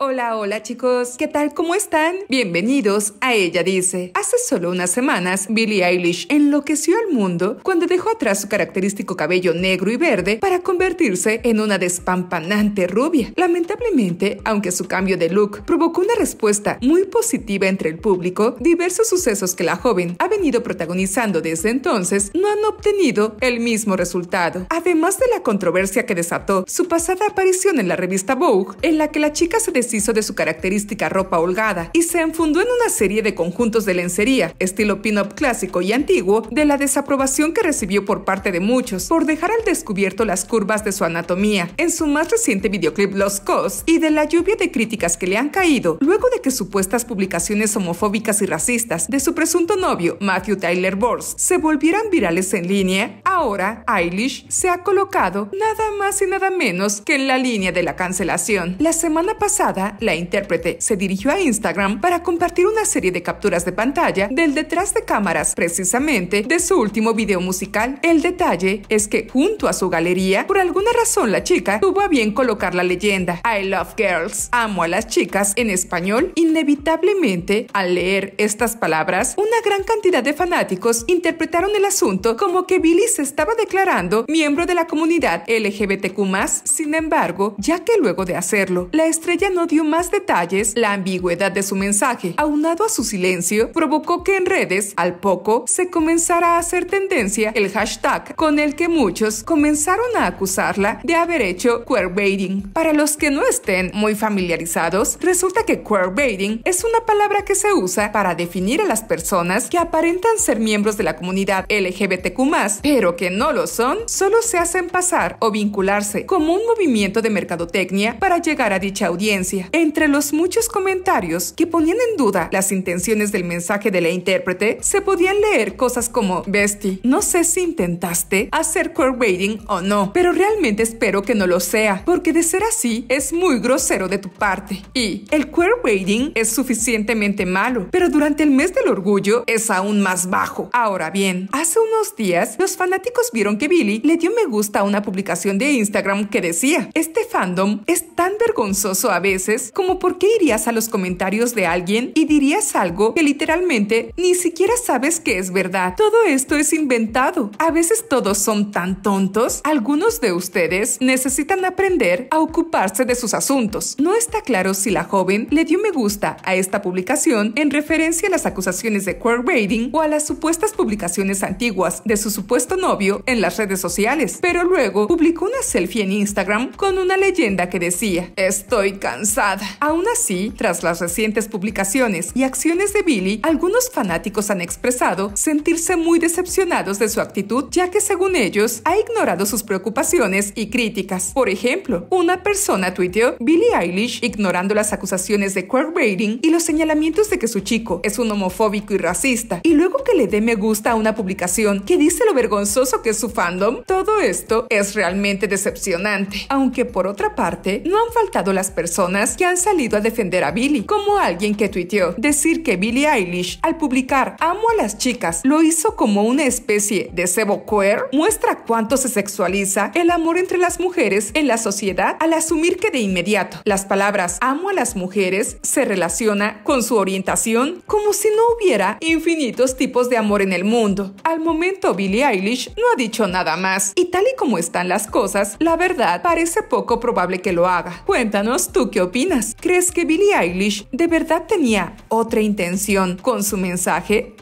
Hola, hola chicos, ¿qué tal? ¿Cómo están? Bienvenidos a Ella Dice. Hace solo unas semanas, Billie Eilish enloqueció al mundo cuando dejó atrás su característico cabello negro y verde para convertirse en una despampanante rubia. Lamentablemente, aunque su cambio de look provocó una respuesta muy positiva entre el público, diversos sucesos que la joven ha venido protagonizando desde entonces no han obtenido el mismo resultado. Además de la controversia que desató su pasada aparición en la revista Vogue, en la que la chica se hizo de su característica ropa holgada y se enfundó en una serie de conjuntos de lencería, estilo pin-up clásico y antiguo, de la desaprobación que recibió por parte de muchos por dejar al descubierto las curvas de su anatomía en su más reciente videoclip Los Cos y de la lluvia de críticas que le han caído luego de que supuestas publicaciones homofóbicas y racistas de su presunto novio, Matthew Tyler Bors, se volvieran virales en línea, ahora Eilish se ha colocado nada más y nada menos que en la línea de la cancelación. La semana pasada, la intérprete se dirigió a Instagram para compartir una serie de capturas de pantalla del detrás de cámaras, precisamente de su último video musical. El detalle es que junto a su galería, por alguna razón la chica tuvo a bien colocar la leyenda I love girls, amo a las chicas en español. Inevitablemente, al leer estas palabras, una gran cantidad de fanáticos interpretaron el asunto como que Billy se estaba declarando miembro de la comunidad LGBTQ+, sin embargo, ya que luego de hacerlo, la estrella no dio más detalles, la ambigüedad de su mensaje, aunado a su silencio, provocó que en redes, al poco, se comenzara a hacer tendencia el hashtag con el que muchos comenzaron a acusarla de haber hecho queerbaiting. Para los que no estén muy familiarizados, resulta que queerbaiting es una palabra que se usa para definir a las personas que aparentan ser miembros de la comunidad LGBTQ+, pero que no lo son, solo se hacen pasar o vincularse como un movimiento de mercadotecnia para llegar a dicha audiencia. Entre los muchos comentarios que ponían en duda las intenciones del mensaje de la intérprete, se podían leer cosas como, Bestie, no sé si intentaste hacer queerbaiting o no, pero realmente espero que no lo sea, porque de ser así es muy grosero de tu parte. Y el queerbaiting es suficientemente malo, pero durante el mes del orgullo es aún más bajo. Ahora bien, hace unos días los fanáticos vieron que Billy le dio me gusta a una publicación de Instagram que decía, este fandom es tan vergonzoso a veces como por qué irías a los comentarios de alguien y dirías algo que literalmente ni siquiera sabes que es verdad. Todo esto es inventado. A veces todos son tan tontos. Algunos de ustedes necesitan aprender a ocuparse de sus asuntos. No está claro si la joven le dio me gusta a esta publicación en referencia a las acusaciones de Rating o a las supuestas publicaciones antiguas de su supuesto novio en las redes sociales, pero luego publicó una selfie en Instagram con una leyenda que decía, estoy cansada Aún así, tras las recientes publicaciones y acciones de Billy, algunos fanáticos han expresado sentirse muy decepcionados de su actitud, ya que según ellos ha ignorado sus preocupaciones y críticas. Por ejemplo, una persona tuiteó, Billie Eilish ignorando las acusaciones de queerbaiting y los señalamientos de que su chico es un homofóbico y racista, y luego que le dé me gusta a una publicación que dice lo vergonzoso que es su fandom, todo esto es realmente decepcionante. Aunque por otra parte, no han faltado las personas que han salido a defender a Billie, como alguien que tuiteó decir que Billie Eilish al publicar Amo a las chicas lo hizo como una especie de cebo queer, muestra cuánto se sexualiza el amor entre las mujeres en la sociedad al asumir que de inmediato las palabras amo a las mujeres se relaciona con su orientación como si no hubiera infinitos tipos de amor en el mundo. Al momento Billie Eilish no ha dicho nada más y tal y como están las cosas, la verdad parece poco probable que lo haga. Cuéntanos tú qué opinas opinas? ¿Crees que Billie Eilish de verdad tenía otra intención con su mensaje?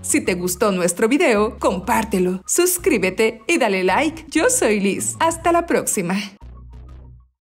Si te gustó nuestro video, compártelo, suscríbete y dale like. Yo soy Liz. Hasta la próxima.